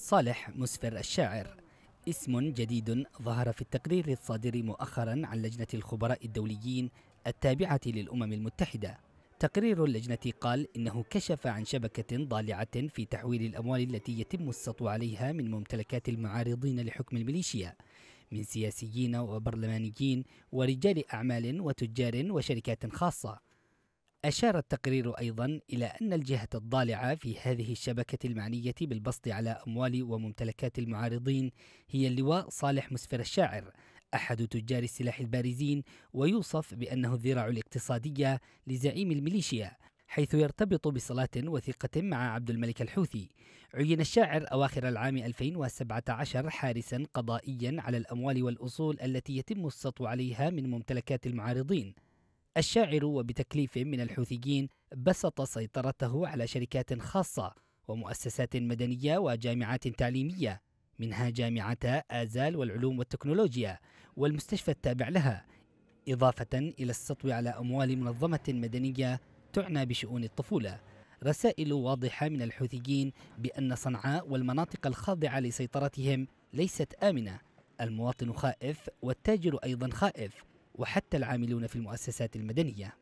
صالح مسفر الشاعر اسم جديد ظهر في التقرير الصادر مؤخرا عن لجنة الخبراء الدوليين التابعة للأمم المتحدة تقرير اللجنة قال إنه كشف عن شبكة ضالعة في تحويل الأموال التي يتم السطو عليها من ممتلكات المعارضين لحكم الميليشيا من سياسيين وبرلمانيين ورجال أعمال وتجار وشركات خاصة أشار التقرير أيضا إلى أن الجهة الضالعة في هذه الشبكة المعنية بالبسط على أموال وممتلكات المعارضين هي اللواء صالح مسفر الشاعر أحد تجار السلاح البارزين ويوصف بأنه الذراع الاقتصادية لزعيم الميليشيا حيث يرتبط بصلاة وثيقة مع عبد الملك الحوثي عين الشاعر أواخر العام 2017 حارسا قضائيا على الأموال والأصول التي يتم السطو عليها من ممتلكات المعارضين الشاعر وبتكليف من الحوثيين بسط سيطرته على شركات خاصة ومؤسسات مدنية وجامعات تعليمية منها جامعتا آزال والعلوم والتكنولوجيا والمستشفى التابع لها إضافة إلى السطو على أموال منظمة مدنية تعنى بشؤون الطفولة رسائل واضحة من الحوثيين بأن صنعاء والمناطق الخاضعة لسيطرتهم ليست آمنة المواطن خائف والتاجر أيضا خائف وحتى العاملون في المؤسسات المدنيه